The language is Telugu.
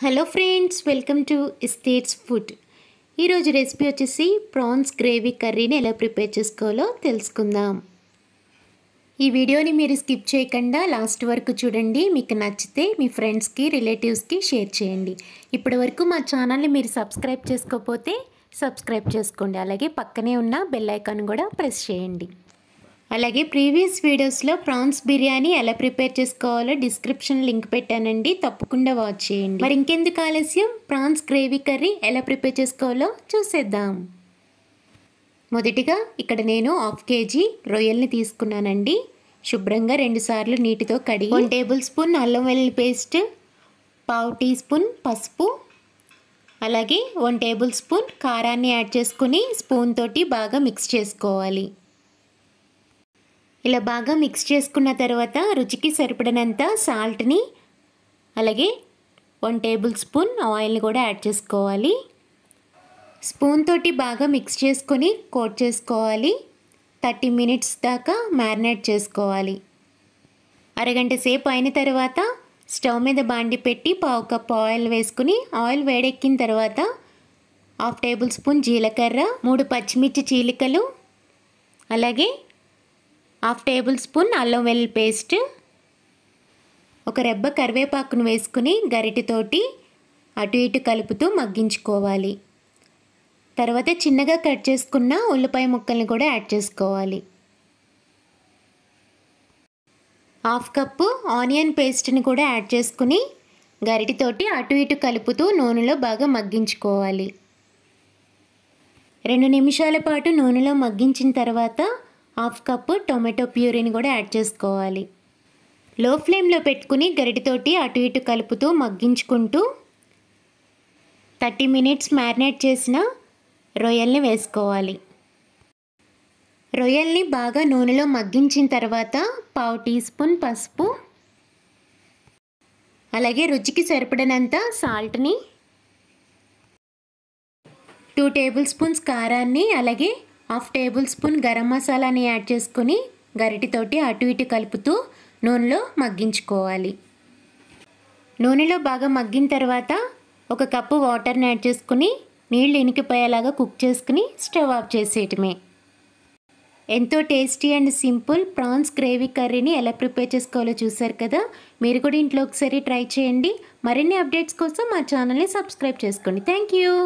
hello friends welcome to estates food ఈరోజు రెసిపీ వచ్చేసి ప్రాన్స్ గ్రేవీ కర్రీని ఎలా ప్రిపేర్ చేసుకోవాలో తెలుసుకుందాం ఈ వీడియోని మీరు స్కిప్ చేయకుండా లాస్ట్ వరకు చూడండి మీకు నచ్చితే మీ ఫ్రెండ్స్కి రిలేటివ్స్కి షేర్ చేయండి ఇప్పటి వరకు మా ఛానల్ని మీరు సబ్స్క్రైబ్ చేసుకోకపోతే సబ్స్క్రైబ్ చేసుకోండి అలాగే పక్కనే ఉన్న బెల్ ఐకాన్ కూడా ప్రెస్ చేయండి అలాగే ప్రీవియస్ వీడియోస్లో ప్రాన్స్ బిర్యానీ ఎలా ప్రిపేర్ చేసుకోవాలో డిస్క్రిప్షన్ లింక్ పెట్టానండి తప్పకుండా వాచ్ చేయండి మరి ఇంకెందుకు ఆలస్యం ప్రాన్స్ గ్రేవీ కర్రీ ఎలా ప్రిపేర్ చేసుకోవాలో చూసేద్దాం మొదటిగా ఇక్కడ నేను హాఫ్ కేజీ రొయ్యల్ని తీసుకున్నానండి శుభ్రంగా రెండుసార్లు నీటితో కడిగి వన్ టేబుల్ స్పూన్ అల్లం వెల్లుల్లి పేస్ట్ పావు టీ స్పూన్ పసుపు అలాగే వన్ టేబుల్ స్పూన్ కారాన్ని యాడ్ చేసుకుని స్పూన్ తోటి బాగా మిక్స్ చేసుకోవాలి ఇలా బాగా మిక్స్ చేసుకున్న తర్వాత రుచికి సరిపడినంత సాల్ట్ని అలాగే వన్ టేబుల్ స్పూన్ ఆయిల్ని కూడా యాడ్ చేసుకోవాలి స్పూన్ తోటి బాగా మిక్స్ చేసుకొని కోట్ చేసుకోవాలి థర్టీ మినిట్స్ దాకా మ్యారినేట్ చేసుకోవాలి అరగంట సేపు అయిన తర్వాత స్టవ్ మీద బాండి పెట్టి పావు కప్ ఆయిల్ వేసుకుని ఆయిల్ వేడెక్కిన తర్వాత హాఫ్ టేబుల్ స్పూన్ జీలకర్ర మూడు పచ్చిమిర్చి చీలికలు అలాగే హాఫ్ టేబుల్ స్పూన్ అల్లం వెల్లుల్లి పేస్ట్ ఒక రెబ్బ కరివేపాకును వేసుకుని గరిటితోటి అటు ఇటు కలుపుతూ మగ్గించుకోవాలి తర్వాత చిన్నగా కట్ చేసుకున్న ఉల్లిపాయ ముక్కల్ని కూడా యాడ్ చేసుకోవాలి హాఫ్ కప్పు ఆనియన్ పేస్ట్ని కూడా యాడ్ చేసుకుని గరిటితోటి అటు ఇటు కలుపుతూ నూనెలో బాగా మగ్గించుకోవాలి రెండు నిమిషాల పాటు నూనెలో మగ్గించిన తర్వాత హాఫ్ కప్పు టొమాటో ప్యూరీని కూడా యాడ్ చేసుకోవాలి లో ఫ్లేమ్లో పెట్టుకుని గరిటితోటి అటు ఇటు కలుపుతూ మగ్గించుకుంటూ థర్టీ మినిట్స్ మ్యారినేట్ చేసిన రొయ్యల్ని వేసుకోవాలి రొయ్యల్ని బాగా నూనెలో మగ్గించిన తర్వాత పావు టీ స్పూన్ పసుపు అలాగే రుచికి సరిపడినంత సాల్ట్ని టూ టేబుల్ స్పూన్స్ కారాన్ని అలాగే హాఫ్ టేబుల్ స్పూన్ గరం మసాలాని యాడ్ చేసుకుని గరిటితోటి అటు ఇటు కలుపుతూ నూనెలో మగ్గించుకోవాలి నూనెలో బాగా మగ్గిన తర్వాత ఒక కప్పు వాటర్ని యాడ్ చేసుకుని నీళ్ళు ఇనికిపోయేలాగా కుక్ చేసుకుని స్టవ్ ఆఫ్ చేసేయటమే ఎంతో tasty and simple prawns gravy కర్రీని ఎలా ప్రిపేర్ చేసుకోవాలో చూసారు కదా మీరు కూడా ఇంట్లో ఒకసారి ట్రై చేయండి మరిన్ని అప్డేట్స్ కోసం మా ఛానల్ని సబ్స్క్రైబ్ చేసుకోండి థ్యాంక్ యూ